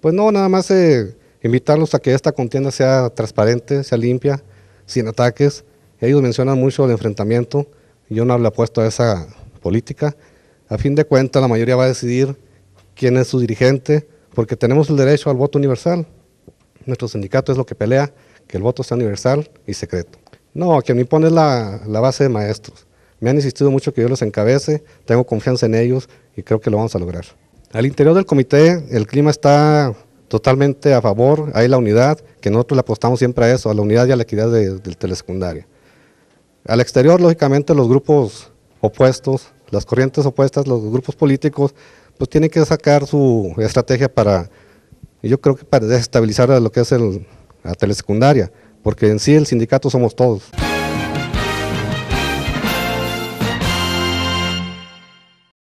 Pues no, nada más eh, invitarlos a que esta contienda sea transparente, sea limpia, sin ataques. Ellos mencionan mucho el enfrentamiento, yo no le apuesto a esa política. A fin de cuentas, la mayoría va a decidir quién es su dirigente, porque tenemos el derecho al voto universal. Nuestro sindicato es lo que pelea, que el voto sea universal y secreto. No, quien me impone es la, la base de maestros. Me han insistido mucho que yo los encabece, tengo confianza en ellos y creo que lo vamos a lograr. Al interior del comité el clima está totalmente a favor, hay la unidad, que nosotros le apostamos siempre a eso, a la unidad y a la equidad del telesecundario. Al exterior, lógicamente, los grupos opuestos, las corrientes opuestas, los grupos políticos, pues tienen que sacar su estrategia para, yo creo que para desestabilizar lo que es el, la telesecundaria, porque en sí el sindicato somos todos.